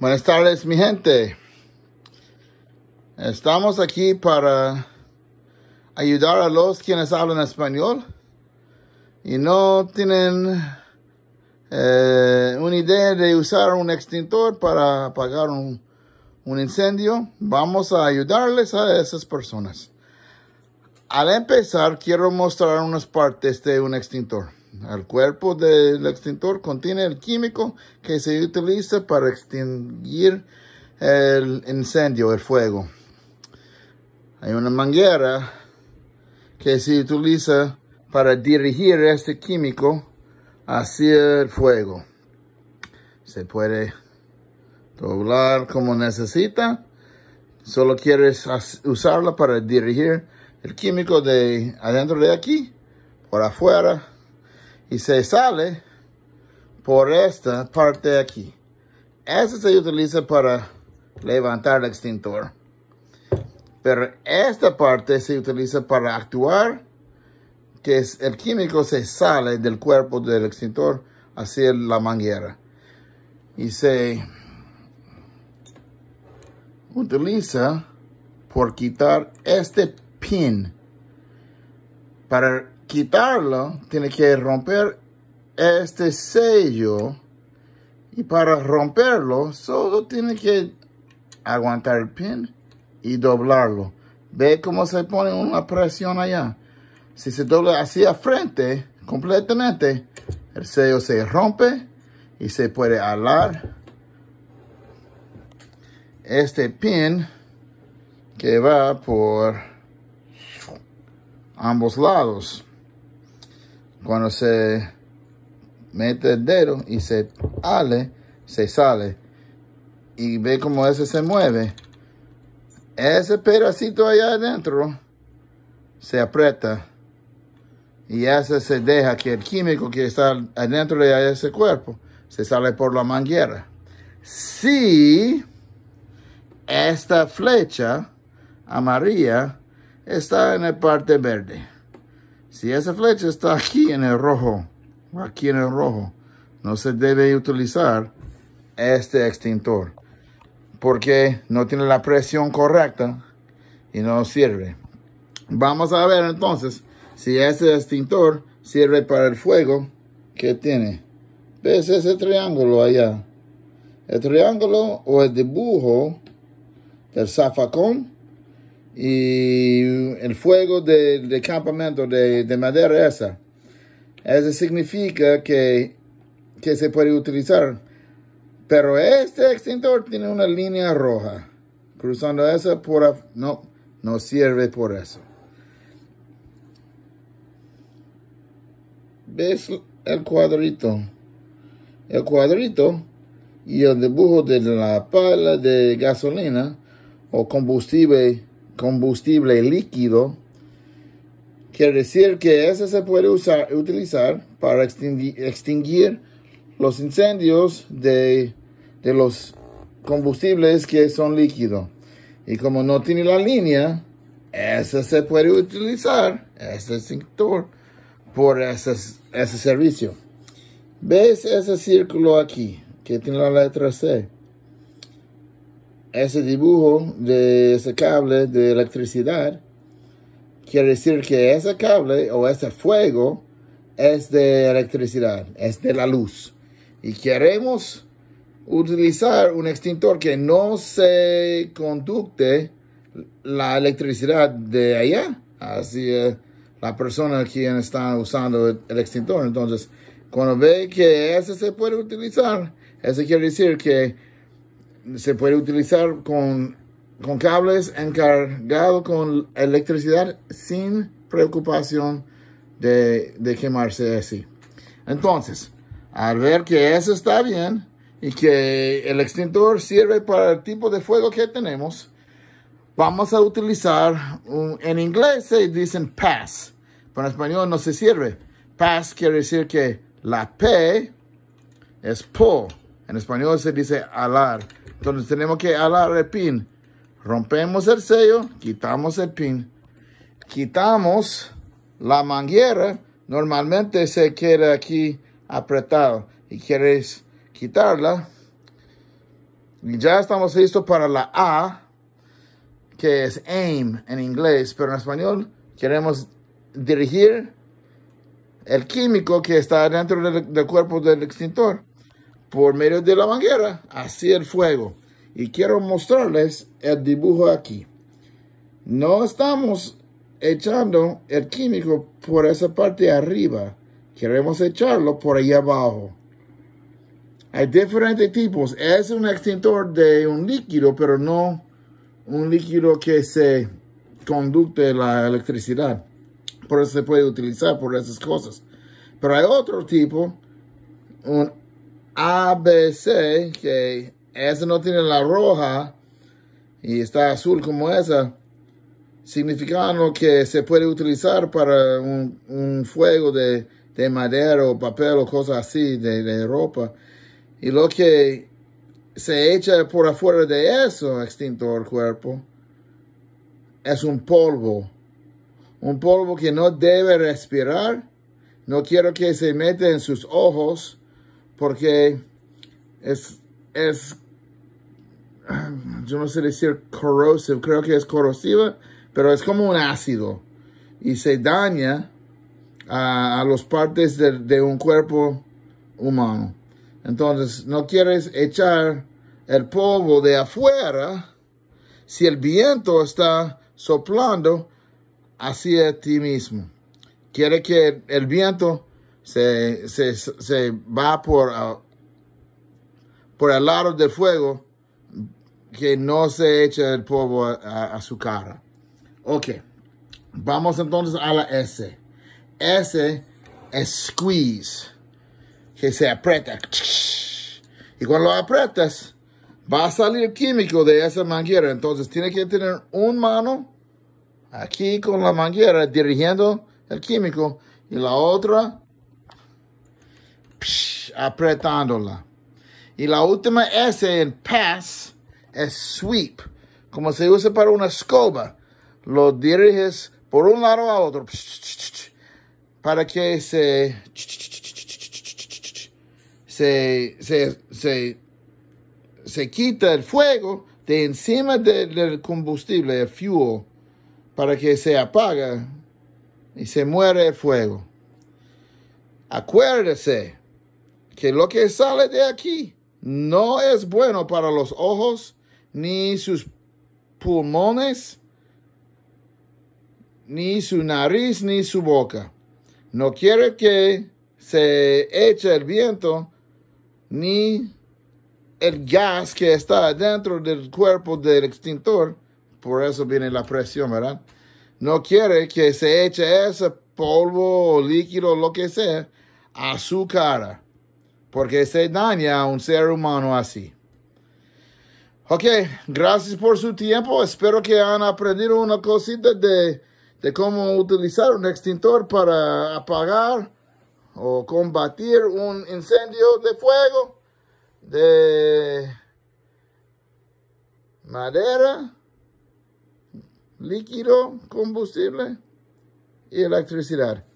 Buenas tardes, mi gente. Estamos aquí para ayudar a los quienes hablan español y no tienen eh, una idea de usar un extintor para apagar un incendio. Vamos a ayudarles a esas personas. Al empezar, quiero mostrar unas partes de un extintor. El cuerpo del extintor contiene el químico que se utiliza para extinguir el incendio, el fuego. Hay una manguera que se utiliza para dirigir este químico hacia el fuego. Se puede doblar como necesita. Solo quieres usarla para dirigir el químico de adentro de aquí por afuera y se sale por esta parte de aquí. Esta se utiliza para levantar el extintor. Pero esta parte se utiliza para actuar que es, el químico se sale del cuerpo del extintor hacia la manguera. Y se utiliza por quitar este pin para quitarlo, tiene que romper este sello. Y para romperlo, solo tiene que aguantar el pin y doblarlo. Ve cómo se pone una presión allá. Si se dobla hacia frente completamente, el sello se rompe y se puede alar este pin que va por ambos lados. Cuando se mete el dedo y se ale, se sale. Y ve cómo ese se mueve. Ese pedacito allá adentro se aprieta. Y ese se deja que el químico que está adentro de ese cuerpo se sale por la manguera. Si esta flecha amarilla está en la parte verde. Si esa flecha está aquí en el rojo, aquí en el rojo, no se debe utilizar este extintor porque no tiene la presión correcta y no sirve. Vamos a ver entonces si ese extintor sirve para el fuego que tiene. ¿Ves ese triángulo allá? El triángulo o el dibujo del zafacón y el fuego del de campamento de, madera esa. Eso significa que, se puede utilizar. Pero este extintor tiene una línea roja. Cruzando esa por... No, no sirve por eso. ¿Ves el cuadrito? El cuadrito y el dibujo de la pala de gasolina o combustible combustible líquido, quiere decir que ese se puede usar, utilizar para extinguir, los incendios de, los combustibles que son líquidos. Y como no tiene la línea, ese se puede utilizar, ese extintor, por ese, ese servicio. ¿Ves ese círculo aquí que tiene la letra C? ese dibujo de ese cable de electricidad, quiere decir que ese cable o ese fuego es de electricidad, es de la luz. Y queremos utilizar un extintor que no se conducte la electricidad de allá hacia la persona quien está usando el extintor. Entonces, cuando ve que ese se puede utilizar, eso quiere decir que se puede utilizar con, con cables encargados con electricidad sin preocupación de, de quemarse así. Entonces, al ver que eso está bien y que el extintor sirve para el tipo de fuego que tenemos, vamos a utilizar, un, en inglés se dicen pass, para español no se sirve. Pass quiere decir que la P es pull. En español se dice alar. Entonces tenemos que alar el pin. Rompemos el sello, quitamos el pin. Quitamos la manguera. Normalmente se queda aquí apretado. Y quieres quitarla. Y ya estamos listos para la A, que es aim en inglés, pero en español queremos dirigir el químico que está dentro del cuerpo del extintor por medio de la manguera hacia el fuego. Y quiero mostrarles el dibujo aquí. No estamos echando el químico por esa parte arriba. Queremos echarlo por ahí abajo. Hay diferentes tipos. Es un extintor de un líquido, pero no un líquido que se conducte la electricidad. Por eso se puede utilizar por esas cosas. Pero hay otro tipo, un ABC, que esa no tiene la roja y está azul como esa, lo que se puede utilizar para un, fuego de, madera o papel o cosas así, de, de ropa. Y lo que se echa por afuera de eso, extinto el cuerpo, es un polvo. Un polvo que no debe respirar. No quiero que se mete en sus ojos porque es, yo no sé decir corrosive, creo que es corrosiva, pero es como un ácido y se daña a, las partes de, de, un cuerpo humano. Entonces, no quieres echar el polvo de afuera si el viento está soplando hacia ti mismo. Quiere que el viento se, va por, por el lado del fuego que no se echa el polvo a, su cara. Ok, vamos entonces a la S. S es squeeze, que se aprieta. Y cuando lo aprietas, va a salir químico de esa manguera. Entonces tiene que tener un mano aquí con la manguera dirigiendo el químico y la otra apretándola. Y la última S en pass es sweep, como se usa para una escoba. Lo diriges por un lado a otro para que se, se, se, se, se quita el fuego de encima del combustible, el fuel, para que se apaga y se muere el fuego. Acuérdese, que lo que sale de aquí no es bueno para los ojos, ni sus pulmones, ni su nariz, ni su boca. No quiere que se eche el viento, ni el gas que está dentro del cuerpo del extintor. Por eso viene la presión, ¿verdad? No quiere que se eche ese polvo líquido, lo que sea, a su cara porque se daña a un ser humano así. Ok, gracias por su tiempo. Espero que han aprendido una cosita de, de cómo utilizar un extintor para apagar o combatir un incendio de fuego de madera, líquido, combustible y electricidad.